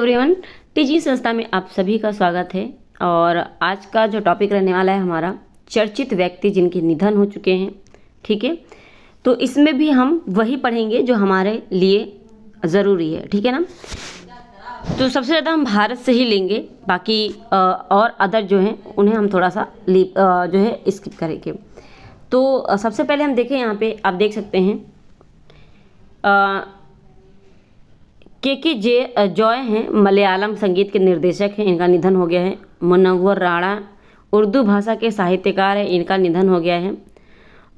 everyone TG संस्था में आप सभी का स्वागत है और आज का जो टॉपिक रहने वाला है हमारा चर्चित व्यक्ति जिनके निधन हो चुके हैं ठीक है तो इसमें भी हम वही पढ़ेंगे जो हमारे लिए ज़रूरी है ठीक है ना तो सबसे ज़्यादा हम भारत से ही लेंगे बाकी और अदर जो हैं उन्हें हम थोड़ा सा जो है स्किप करेंगे तो सबसे पहले हम देखें यहाँ पे आप देख सकते हैं के के जे जॉय हैं मलयालम संगीत के निर्देशक हैं इनका निधन हो गया है मुनवर राणा उर्दू भाषा के साहित्यकार हैं इनका निधन हो गया है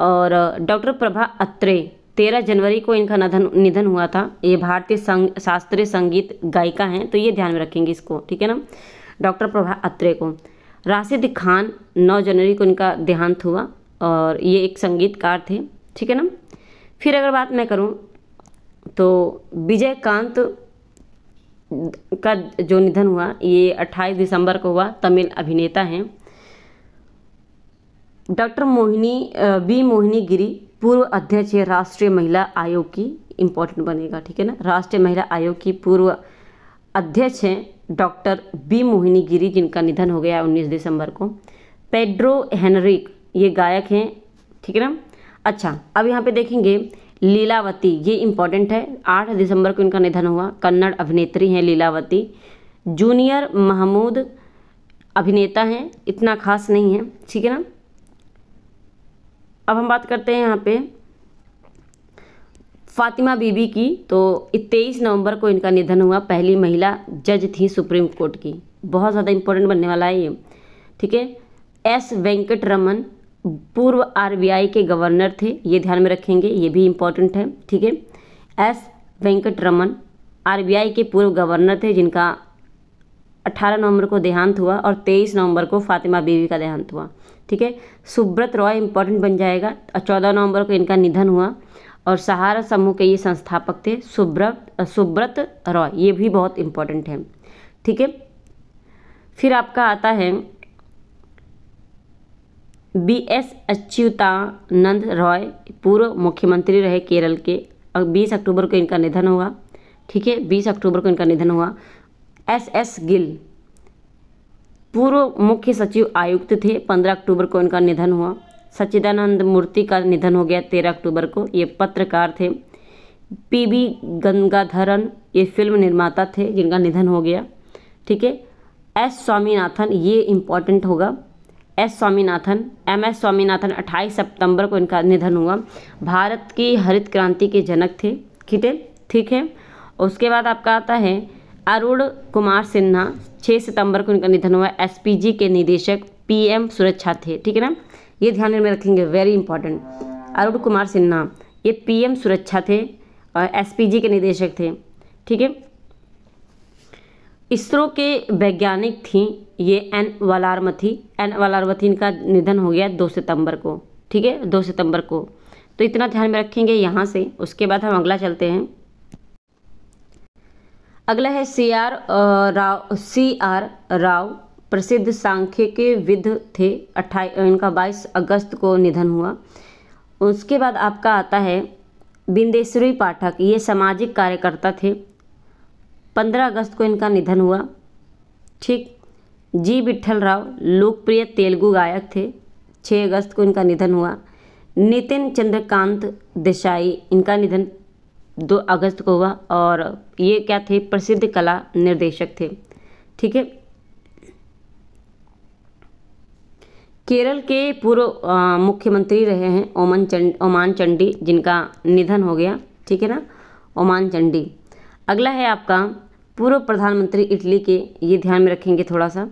और डॉक्टर प्रभा अत्रे तेरह जनवरी को इनका निधन निधन हुआ था ये भारतीय संग, शास्त्रीय संगीत गायिका हैं तो ये ध्यान में रखेंगे इसको ठीक है ना डॉक्टर प्रभा अत्रे को राशिद खान नौ जनवरी को इनका देहांत हुआ और ये एक संगीतकार थे ठीक है ना फिर अगर बात मैं करूँ तो विजय कांत का जो निधन हुआ ये 28 दिसंबर को हुआ तमिल अभिनेता हैं डॉक्टर मोहिनी बी मोहिनी गिरी पूर्व अध्यक्ष है राष्ट्रीय महिला आयोग की इम्पोर्टेंट बनेगा ठीक है ना राष्ट्रीय महिला आयोग की पूर्व अध्यक्ष हैं डॉक्टर बी मोहिनी गिरी जिनका निधन हो गया 19 दिसंबर को पेड्रो हेनरिक ये गायक हैं ठीक है ना अच्छा अब यहाँ पे देखेंगे लीलावती ये इम्पॉर्टेंट है आठ दिसंबर को इनका निधन हुआ कन्नड़ अभिनेत्री हैं लीलावती जूनियर महमूद अभिनेता हैं इतना खास नहीं है ठीक है ना अब हम बात करते हैं यहाँ पे फातिमा बीबी की तो तेईस नवंबर को इनका निधन हुआ पहली महिला जज थी सुप्रीम कोर्ट की बहुत ज़्यादा इम्पोर्टेंट बनने वाला है ये ठीक है एस वेंकट रमन पूर्व आरबीआई के गवर्नर थे ये ध्यान में रखेंगे ये भी इम्पोर्टेंट है ठीक है एस वेंकट रमन आरबीआई के पूर्व गवर्नर थे जिनका 18 नवंबर को देहांत हुआ और 23 नवंबर को फातिमा बीवी का देहांत हुआ ठीक है सुब्रत रॉय इम्पोर्टेंट बन जाएगा चौदह नवंबर को इनका निधन हुआ और सहारा समूह के ये संस्थापक थे सुब्रत सुब्रत रॉय ये भी बहुत इम्पोर्टेंट है ठीक है फिर आपका आता है बी एस अच्युतानंद रॉय पूर्व मुख्यमंत्री रहे केरल के और बीस अक्टूबर को इनका निधन हुआ ठीक है बीस अक्टूबर को इनका निधन हुआ एस एस गिल पूर्व मुख्य सचिव आयुक्त थे पंद्रह अक्टूबर को इनका निधन हुआ सच्चिदानंद मूर्ति का निधन हो गया तेरह अक्टूबर को ये पत्रकार थे पी बी गंगाधरन ये फिल्म निर्माता थे जिनका निधन हो गया ठीक है एस स्वामीनाथन ये इम्पॉर्टेंट होगा S Swaminathan M S Swaminathan 28 सितंबर को इनका निधन हुआ भारत की हरित क्रांति के जनक थे है ठीक है उसके बाद आपका आता है अरुण कुमार सिन्हा 6 सितंबर को इनका निधन हुआ एसपीजी के निदेशक पीएम सुरक्षा थे ठीक है ना ये ध्यान में रखेंगे वेरी इंपॉर्टेंट अरुण कुमार सिन्हा ये पी सुरक्षा थे और एस के निदेशक थे ठीक है इसरो के वैज्ञानिक थी ये एन वलारमथी एन वलारमथी इनका निधन हो गया दो सितंबर को ठीक है दो सितंबर को तो इतना ध्यान में रखेंगे यहाँ से उसके बाद हम अगला चलते हैं अगला है C R Rao C R Rao प्रसिद्ध सांख्यिकी विद थे अट्ठाई इनका 22 अगस्त को निधन हुआ उसके बाद आपका आता है बिंदेश्वरी पाठक ये सामाजिक कार्यकर्ता थे 15 अगस्त को इनका निधन हुआ ठीक जी विट्ठल राव लोकप्रिय तेलुगु गायक थे 6 अगस्त को इनका निधन हुआ नितिन चंद्रकांत देसाई इनका निधन 2 अगस्त को हुआ और ये क्या थे प्रसिद्ध कला निर्देशक थे ठीक है केरल के पूर्व मुख्यमंत्री रहे हैं ओमन चंड ओमान चंडी जिनका निधन हो गया ठीक है ना ओमान चंडी अगला है आपका पूर्व प्रधानमंत्री इटली के ये ध्यान में रखेंगे थोड़ा सा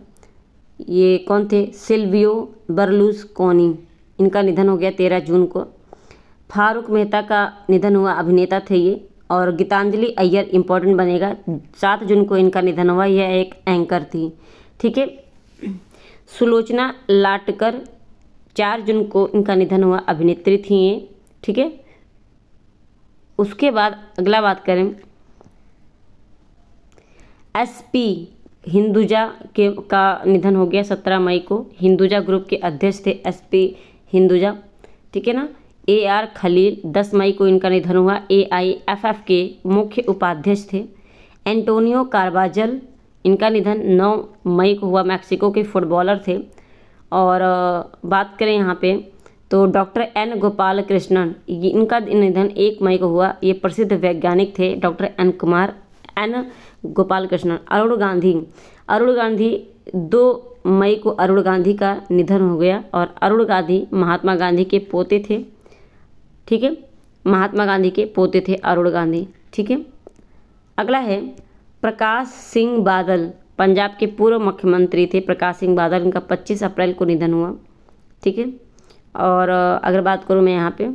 ये कौन थे सिल्वियो बर्लूस कोनी इनका निधन हो गया तेरह जून को फारूक मेहता का निधन हुआ अभिनेता थे ये और गीतांजलि अय्यर इम्पोर्टेंट बनेगा सात जून को इनका निधन हुआ यह एक एंकर थी ठीक है सुलोचना लाटकर चार जून को इनका निधन हुआ अभिनेत्री थी ये ठीक है उसके बाद अगला बात करें एसपी हिंदुजा के का निधन हो गया सत्रह मई को हिंदुजा ग्रुप के अध्यक्ष थे एसपी हिंदुजा ठीक है ना ए आर खलील 10 मई को इनका निधन हुआ ए आई एफ एफ के मुख्य उपाध्यक्ष थे एंटोनियो कार्बाजल इनका निधन 9 मई को हुआ मैक्सिको के फुटबॉलर थे और बात करें यहाँ पे तो डॉक्टर एन गोपाल कृष्णन इनका निधन एक मई को हुआ ये प्रसिद्ध वैज्ञानिक थे doctor N Kumar N Gopal Krishnan Arun Gandhi Arun Gandhi दो मई को अरुण गांधी का निधन हो गया और अरुण गांधी महात्मा गांधी के पोते थे ठीक है महात्मा गांधी के पोते थे अरुण गांधी ठीक है अगला है प्रकाश सिंह बादल पंजाब के पूर्व मुख्यमंत्री थे प्रकाश सिंह बादल उनका 25 अप्रैल को निधन हुआ ठीक है और अगर बात करूँ मैं यहाँ पे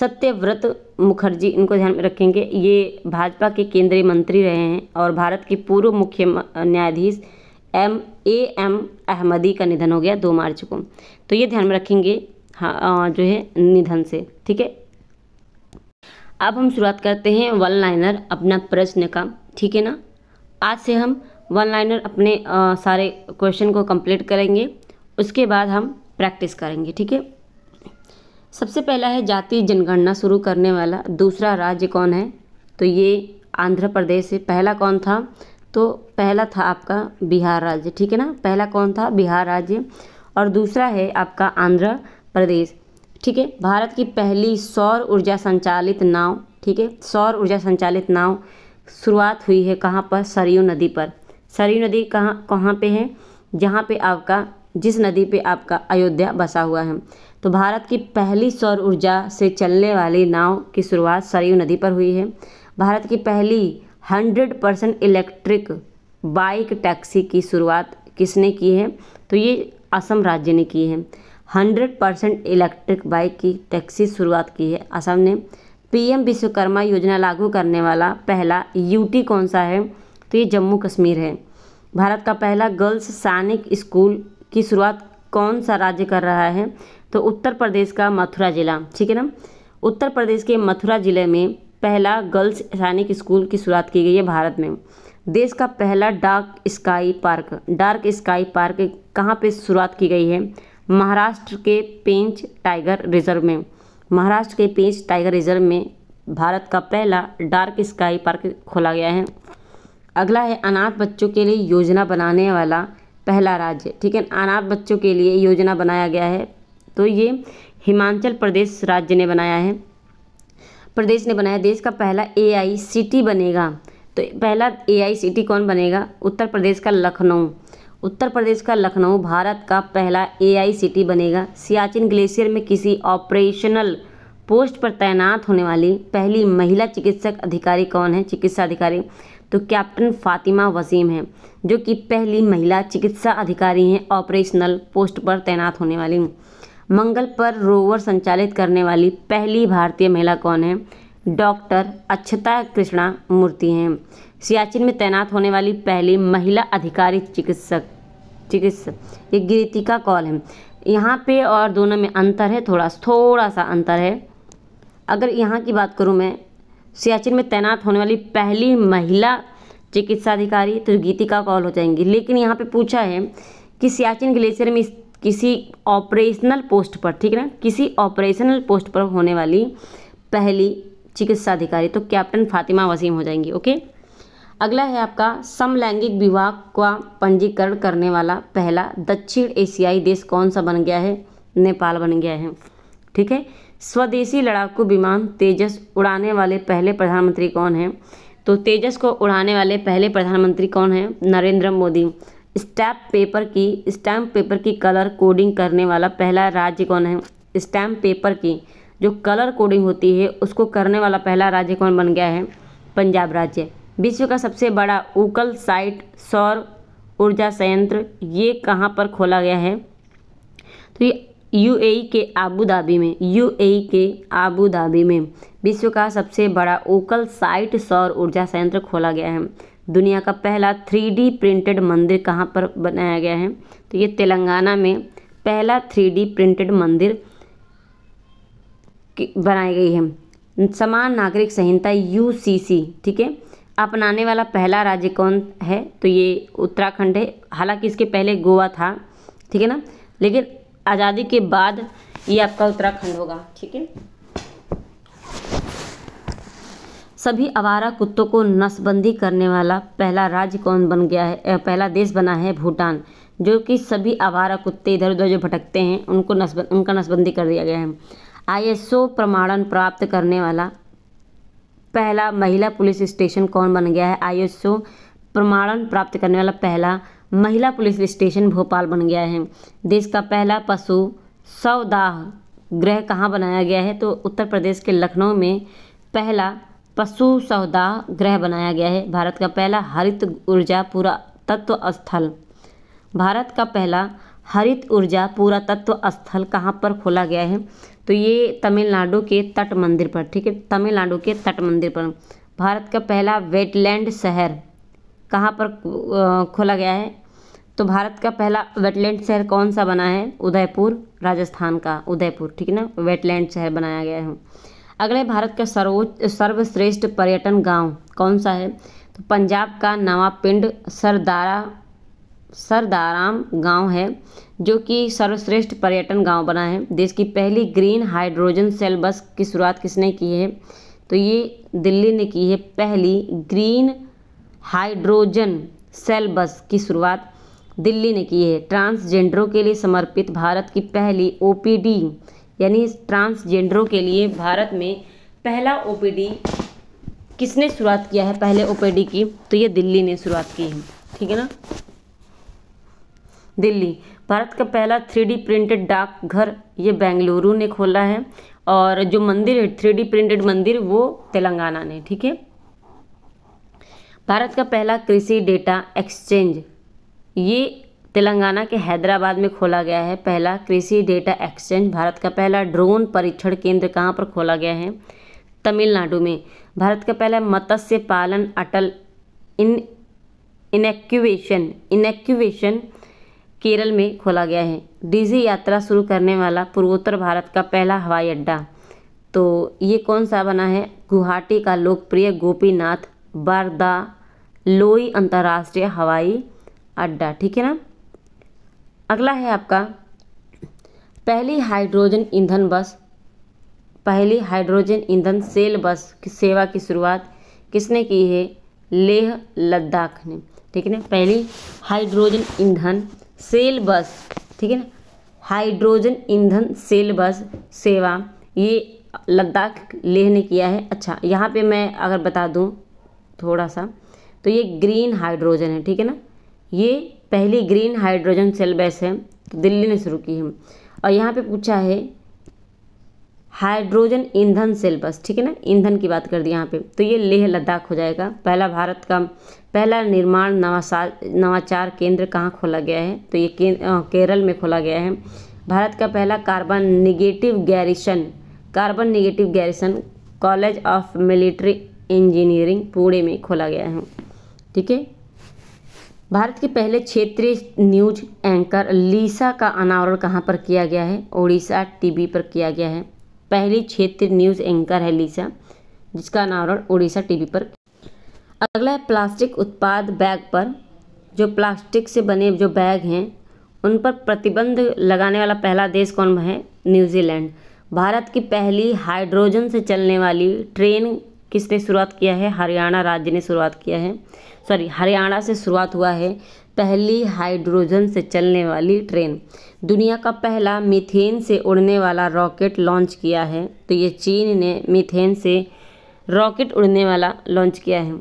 सत्यव्रत मुखर्जी इनको ध्यान में रखेंगे ये भाजपा के केंद्रीय मंत्री रहे हैं और भारत के पूर्व मुख्य न्यायाधीश एम ए एम अहमदी का निधन हो गया दो मार्च को तो ये ध्यान में रखेंगे हाँ जो है निधन से ठीक है अब हम शुरुआत करते हैं वन लाइनर अपना प्रश्न का ठीक है ना आज से हम वन लाइनर अपने आ, सारे क्वेश्चन को कंप्लीट करेंगे उसके बाद हम प्रैक्टिस करेंगे ठीक है सबसे पहला है जाति जनगणना शुरू करने वाला दूसरा राज्य कौन है तो ये आंध्र प्रदेश है पहला कौन था तो पहला था आपका बिहार राज्य ठीक है ना पहला कौन था बिहार राज्य और दूसरा है आपका आंध्र प्रदेश ठीक है भारत की पहली सौर ऊर्जा संचालित नाव ठीक है सौर ऊर्जा संचालित नाव शुरुआत हुई है कहाँ पर सरयू नदी पर सरयू नदी कहाँ कहाँ पे है जहाँ पे आपका जिस नदी पे आपका अयोध्या बसा हुआ है तो भारत की पहली सौर ऊर्जा से चलने वाली नाव की शुरुआत सरयू नदी पर हुई है भारत की पहली hundred percent electric bike taxi की शुरुआत किसने की है तो ये असम राज्य ने की है हंड्रेड परसेंट इलेक्ट्रिक बाइक की टैक्सी शुरुआत की है असम ने पीएम विश्वकर्मा योजना लागू करने वाला पहला यूटी कौन सा है तो ये जम्मू कश्मीर है भारत का पहला गर्ल्स सैनिक स्कूल की शुरुआत कौन सा राज्य कर रहा है तो उत्तर प्रदेश का मथुरा ज़िला ठीक है ना उत्तर प्रदेश के मथुरा ज़िले में पहला गर्ल्स सैनिक स्कूल की शुरुआत की गई है भारत में देश का पहला dark sky park dark sky park कहाँ पे शुरुआत की गई है महाराष्ट्र के पेंच टाइगर रिजर्व में महाराष्ट्र के पेंच टाइगर रिजर्व में भारत का पहला डार्क स्काई पार्क खोला गया है अगला है अनाथ बच्चों के लिए योजना बनाने वाला पहला राज्य ठीक है अनाथ बच्चों के लिए योजना बनाया गया है तो ये हिमाचल प्रदेश राज्य ने बनाया है प्रदेश ने बनाया देश का पहला ए सिटी बनेगा तो पहला ए सिटी कौन बनेगा उत्तर प्रदेश का लखनऊ उत्तर प्रदेश का लखनऊ भारत का पहला ए सिटी बनेगा सियाचिन ग्लेशियर में किसी ऑपरेशनल पोस्ट पर तैनात होने वाली पहली महिला चिकित्सक अधिकारी कौन है चिकित्सा अधिकारी तो कैप्टन फातिमा वसीम हैं जो कि पहली महिला चिकित्सा अधिकारी हैं ऑपरेशनल पोस्ट पर तैनात होने वाली मंगल पर रोवर संचालित करने वाली पहली भारतीय महिला कौन है डॉक्टर अक्षता कृष्णा मूर्ति हैं सियाचिन में तैनात होने वाली पहली महिला अधिकारी चिकित्सक चिकित्सक ये गिरतिका कौल है यहाँ पे और दोनों में अंतर है थोड़ा थोड़ा सा अंतर है अगर यहाँ की बात करूँ मैं सियाचिन में तैनात होने वाली पहली महिला चिकित्सा अधिकारी तो गीतिका कॉल हो जाएंगी लेकिन यहाँ पे पूछा है कि सियाचिन ग्लेशियर में किसी ऑपरेशनल पोस्ट पर ठीक है ना किसी ऑपरेशनल पोस्ट पर होने वाली पहली चिकित्सा अधिकारी तो कैप्टन फातिमा वसीम हो जाएंगी ओके अगला है आपका समलैंगिक विवाह का पंजीकरण करने वाला पहला दक्षिण एशियाई देश कौन सा बन गया है नेपाल बन गया है ठीक है स्वदेशी लड़ाकू विमान तेजस उड़ाने वाले पहले प्रधानमंत्री कौन हैं तो तेजस को उड़ाने वाले पहले प्रधानमंत्री कौन हैं नरेंद्र मोदी स्टैम्प पेपर की स्टैम्प पेपर की कलर कोडिंग करने वाला पहला राज्य कौन है स्टैम्प पेपर की जो कलर कोडिंग होती है उसको करने वाला पहला राज्य कौन बन गया है पंजाब राज्य विश्व का सबसे बड़ा उकल साइट सौर ऊर्जा संयंत्र ये कहाँ पर खोला गया है तो ये यूएई के आबू धाबी में यूएई के आबू धाबी में विश्व का सबसे बड़ा ओकल साइट सौर ऊर्जा संयंत्र खोला गया है दुनिया का पहला थ्री प्रिंटेड मंदिर कहाँ पर बनाया गया है तो ये तेलंगाना में पहला थ्री प्रिंटेड मंदिर बनाई गई है समान नागरिक संहिता यू ठीक है अपनाने वाला पहला राज्य कौन है तो ये उत्तराखंड है हालांकि इसके पहले गोवा था ठीक है ना लेकिन आज़ादी के बाद ये आपका उत्तराखंड होगा ठीक है सभी आवारा कुत्तों को नसबंदी करने वाला पहला राज्य कौन बन गया है पहला देश बना है भूटान जो कि सभी आवारा कुत्ते इधर उधर जो भटकते हैं उनको नसब उनका नसबंदी कर दिया गया है आईएसओ प्रमाणन प्राप्त करने वाला पहला महिला पुलिस स्टेशन कौन बन गया है आईएसओ प्रमाणन प्राप्त करने वाला पहला महिला पुलिस स्टेशन भोपाल बन गया है देश का पहला पशु सौदाह गृह कहाँ बनाया गया है तो उत्तर प्रदेश के लखनऊ में पहला पशु सौदाह गृह बनाया गया है भारत का पहला हरित ऊर्जा पूरा तत्व स्थल भारत का पहला हरित ऊर्जा पूरा तत्व स्थल कहाँ पर खोला गया है तो ये तमिलनाडु के तट मंदिर पर ठीक है तमिलनाडु के तट मंदिर पर भारत का पहला वेटलैंड शहर कहाँ पर खोला गया है तो भारत का पहला वेटलैंड शहर कौन सा बना है उदयपुर राजस्थान का उदयपुर ठीक है ना वेटलैंड शहर बनाया गया है अगले भारत का सर्वोच्च सर्वश्रेष्ठ पर्यटन गांव कौन सा है तो पंजाब का नवा पिंड सरदारा सरदाराम गांव है जो कि सर्वश्रेष्ठ पर्यटन गांव बना है देश की पहली ग्रीन हाइड्रोजन सेल बस की शुरुआत किसने की है तो ये दिल्ली ने की है पहली ग्रीन हाइड्रोजन सेल बस की शुरुआत दिल्ली ने की है ट्रांसजेंडरों के लिए समर्पित भारत की पहली ओपीडी यानी ट्रांसजेंडरों के लिए भारत में पहला ओपीडी किसने शुरुआत किया है पहले ओपीडी की तो ये दिल्ली ने शुरुआत की है ठीक है ना दिल्ली भारत का पहला थ्री प्रिंटेड डाकघर ये बेंगलुरु ने खोला है और जो मंदिर है थ्री प्रिंटेड मंदिर वो तेलंगाना ने ठीक है भारत का पहला कृषि डेटा एक्सचेंज ये तेलंगाना के हैदराबाद में खोला गया है पहला कृषि डेटा एक्सचेंज भारत का पहला ड्रोन परीक्षण केंद्र कहाँ पर खोला गया है तमिलनाडु में भारत का पहला मत्स्य पालन अटल इन इनक्यूबेशन इनक्यूबेशन केरल में खोला गया है डीजी यात्रा शुरू करने वाला पूर्वोत्तर भारत का पहला हवाई अड्डा तो ये कौन सा बना है गुवाहाटी का लोकप्रिय गोपीनाथ बारदा लोई अंतर्राष्ट्रीय हवाई अड्डा ठीक है ना अगला है आपका पहली हाइड्रोजन ईंधन बस पहली हाइड्रोजन ईंधन सेल बस की सेवा की शुरुआत किसने की है लेह लद्दाख ने ठीक है ना पहली हाइड्रोजन ईंधन सेल बस ठीक है ना हाइड्रोजन ईंधन सेल बस सेवा ये लद्दाख लेह ने किया है अच्छा यहाँ पे मैं अगर बता दूँ थोड़ा सा तो ये ग्रीन हाइड्रोजन है ठीक है ना ये पहली ग्रीन हाइड्रोजन सेल बेस है तो दिल्ली ने शुरू की है और यहाँ पे पूछा है हाइड्रोजन ईंधन सेल बस ठीक है ना ईंधन की बात कर दी यहाँ पे तो ये लेह लद्दाख हो जाएगा पहला भारत का पहला निर्माण नवाचार नवाचार केंद्र कहाँ खोला गया है तो ये केरल में खोला गया है भारत का पहला carbon negative garrison carbon negative garrison college of military engineering Pune में खोला गया है ठीक है भारत के पहले क्षेत्रीय न्यूज एंकर लीसा का अनावरण कहाँ पर किया गया है ओडिशा टीवी पर किया गया है पहली क्षेत्रीय न्यूज एंकर है लीसा जिसका अनावरण ओडिशा टीवी पर अगला है प्लास्टिक उत्पाद बैग पर जो प्लास्टिक से बने जो बैग हैं उन पर प्रतिबंध लगाने वाला पहला देश कौन है न्यूजीलैंड भारत की पहली हाइड्रोजन से चलने वाली ट्रेन किसने शुरुआत किया है हरियाणा राज्य ने शुरुआत किया है सॉरी हरियाणा से शुरुआत हुआ है पहली हाइड्रोजन से चलने वाली ट्रेन दुनिया का पहला मीथेन से उड़ने वाला रॉकेट लॉन्च किया है तो ये चीन ने मीथेन से रॉकेट उड़ने वाला लॉन्च किया है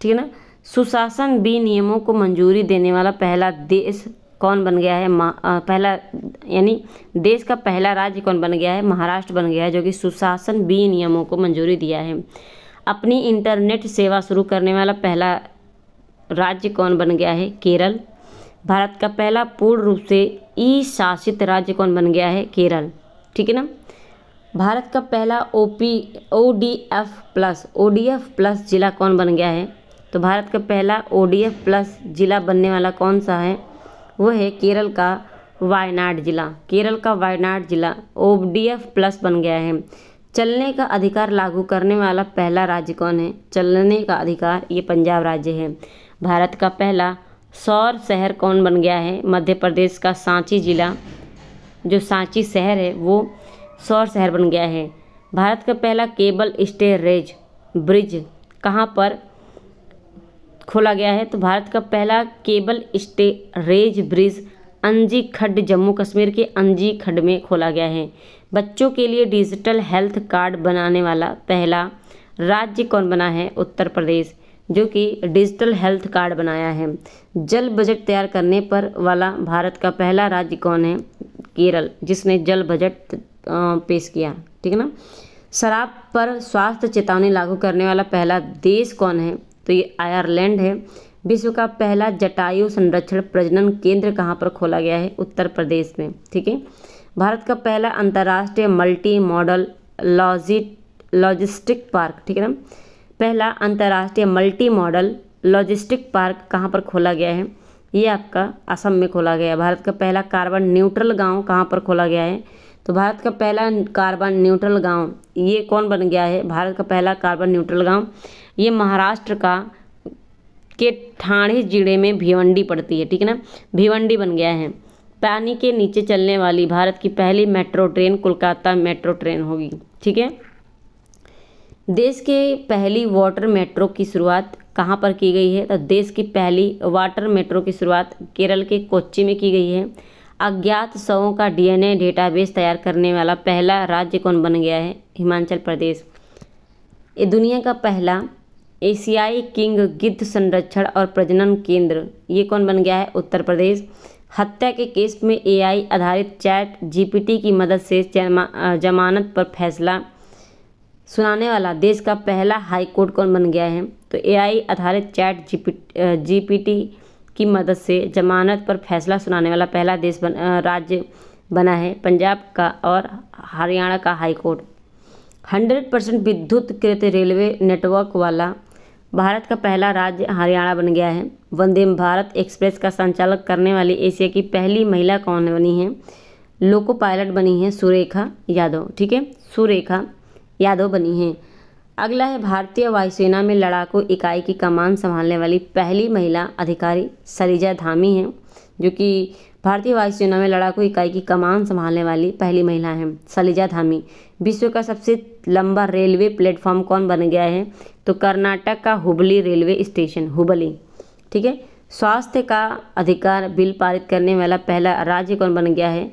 ठीक है ना सुशासन बी नियमों को मंजूरी देने वाला पहला देश कौन बन गया है पहला यानी देश का पहला राज्य कौन बन गया है महाराष्ट्र बन गया है जो कि सुशासन बी नियमों को मंजूरी दिया है अपनी इंटरनेट सेवा शुरू करने वाला पहला राज्य कौन बन गया है केरल भारत का पहला पूर्ण रूप से ई शासित राज्य कौन बन गया है केरल ठीक है ना भारत का पहला O P O D F plus O D F plus ज़िला कौन बन गया है तो भारत का पहला ओ डी एफ प्लस ज़िला बनने वाला कौन सा है वो है केरल का वायनाड जिला केरल का वायनाड जिला ओ प्लस बन गया है चलने का अधिकार लागू करने वाला पहला राज्य कौन है चलने का अधिकार ये पंजाब राज्य है भारत का पहला सौर शहर कौन बन गया है मध्य प्रदेश का सांची जिला जो सांची शहर है वो सौर शहर बन गया है भारत का पहला केबल स्टे ब्रिज कहाँ पर खोला गया है तो भारत का पहला केबल स्टे रेज ब्रिज अंजी खड्ड जम्मू कश्मीर के अंजी खड्ड में खोला गया है बच्चों के लिए डिजिटल हेल्थ कार्ड बनाने वाला पहला राज्य कौन बना है उत्तर प्रदेश जो कि डिजिटल हेल्थ कार्ड बनाया है जल बजट तैयार करने पर वाला भारत का पहला राज्य कौन है केरल जिसने जल बजट पेश किया ठीक है ना शराब पर स्वास्थ्य चेतावनी लागू करने वाला पहला देश कौन है तो ये आयरलैंड है विश्व का पहला जटायु संरक्षण प्रजनन केंद्र कहाँ पर खोला गया है उत्तर प्रदेश में ठीक है भारत का पहला अंतर्राष्ट्रीय मल्टी मॉडल लॉजिट लॉजिस्टिक पार्क ठीक है ना पहला अंतर्राष्ट्रीय मल्टी मॉडल लॉजिस्टिक पार्क कहाँ पर खोला गया है ये आपका असम में खोला गया है भारत का पहला कार्बन न्यूट्रल गांव कहाँ पर खोला गया है तो भारत का पहला कार्बन न्यूट्रल गांव ये कौन बन गया है भारत का पहला कार्बन न्यूट्रल गांव ये महाराष्ट्र का के ठाणे जिले में भिवंडी पड़ती है ठीक है ना भिवंडी बन गया है पानी के नीचे चलने वाली भारत की पहली metro train Kolkata metro train होगी ठीक है देश के पहली वाटर मेट्रो की शुरुआत कहाँ पर की गई है तो देश की पहली वाटर मेट्रो की शुरुआत केरल के कोच्चि में की गई है अज्ञात शवों का डीएनए डेटाबेस तैयार करने वाला पहला राज्य कौन बन गया है हिमाचल प्रदेश ये दुनिया का पहला एशियाई किंग गिद्ध संरक्षण और प्रजनन केंद्र ये कौन बन गया है उत्तर प्रदेश हत्या के केस में एआई आधारित चैट जीपीटी की मदद से जमानत पर फैसला सुनाने वाला देश का पहला हाई कोर्ट कौन बन गया है तो एआई आधारित चैट जीपीटी की मदद से जमानत पर फैसला सुनाने वाला पहला देश बन, राज्य बना है पंजाब का और हरियाणा का हाई कोर्ट हंड्रेड परसेंट विद्युत कृत रेलवे नेटवर्क वाला भारत का पहला राज्य हरियाणा बन गया है वंदे भारत एक्सप्रेस का संचालक करने वाली एशिया की पहली महिला कौन बनी है लोको पायलट बनी है सुरेखा यादव ठीक है सुरेखा यादव बनी है अगला है भारतीय वायुसेना में लड़ाकू इकाई की कमान संभालने वाली पहली महिला अधिकारी सरिजा धामी हैं जो कि भारतीय वायुसेना में लड़ाकू इकाई की कमान संभालने वाली पहली महिला हैं सलीजा धामी विश्व का सबसे लंबा रेलवे प्लेटफॉर्म कौन बन गया है तो कर्नाटक का हुबली रेलवे स्टेशन हुबली ठीक है स्वास्थ्य का अधिकार बिल पारित करने वाला पहला राज्य कौन बन गया है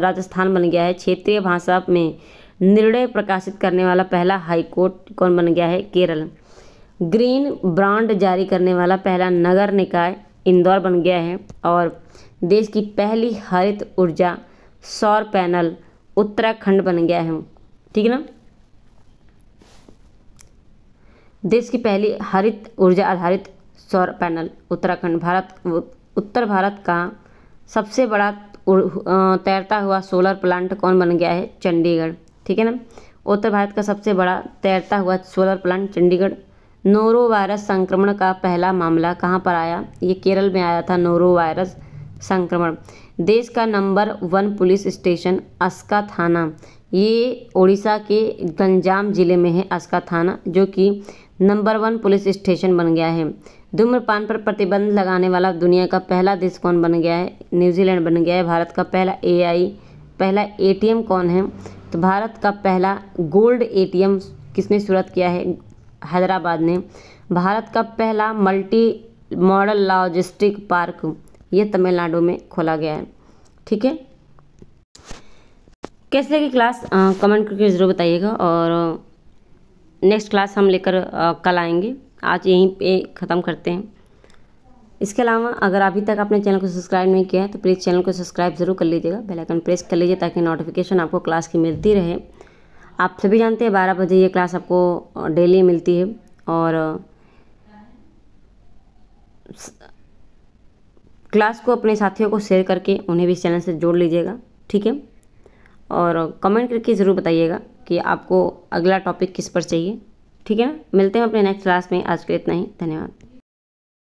राजस्थान बन गया है क्षेत्रीय भाषा में निर्णय प्रकाशित करने वाला पहला हाईकोर्ट कौन बन गया है केरल ग्रीन ब्रांड जारी करने वाला पहला नगर निकाय इंदौर बन गया है और देश की पहली हरित ऊर्जा सौर पैनल उत्तराखंड बन गया है ठीक है ना देश की पहली हरित ऊर्जा आधारित सौर पैनल उत्तराखंड भारत उत्तर भारत का सबसे बड़ा तैरता हुआ सोलर प्लांट कौन बन गया है चंडीगढ़ ठीक है ना उत्तर भारत का सबसे बड़ा तैरता हुआ solar plant Chandigarh norovirus संक्रमण का पहला मामला कहाँ पर आया ये केरल में आया था नोरो वायरस संक्रमण देश का number one police station Aska थाना ये उड़ीसा के गंजाम जिले में है अस्का थाना जो कि नंबर वन पुलिस स्टेशन बन गया है धूम्रपान पर प्रतिबंध लगाने वाला दुनिया का पहला देश कौन बन गया है न्यूजीलैंड बन गया है भारत का पहला एआई पहला एटीएम कौन है तो भारत का पहला गोल्ड एटीएम किसने सूरत किया है हैदराबाद ने भारत का पहला मल्टी मॉडल लॉजिस्टिक पार्क ये तमिलनाडु में खोला गया है ठीक है कैसे लगी क्लास कमेंट करके ज़रूर बताइएगा और नेक्स्ट क्लास हम लेकर कल आएंगे आज यहीं पे ख़त्म करते हैं इसके अलावा अगर अभी तक आपने चैनल को सब्सक्राइब नहीं किया है तो प्लीज़ चैनल को सब्सक्राइब ज़रूर कर लीजिएगा बेल आइकन प्रेस कर लीजिए ताकि नोटिफिकेशन आपको क्लास की मिलती रहे आप सभी जानते हैं बारह बजे ये क्लास आपको डेली मिलती है और क्लास को अपने साथियों को शेयर करके उन्हें भी इस चैनल से जोड़ लीजिएगा ठीक है और कमेंट करके ज़रूर बताइएगा कि आपको अगला टॉपिक किस पर चाहिए ठीक है ना मिलते हैं अपने नेक्स्ट क्लास में आज के लिए इतना ही धन्यवाद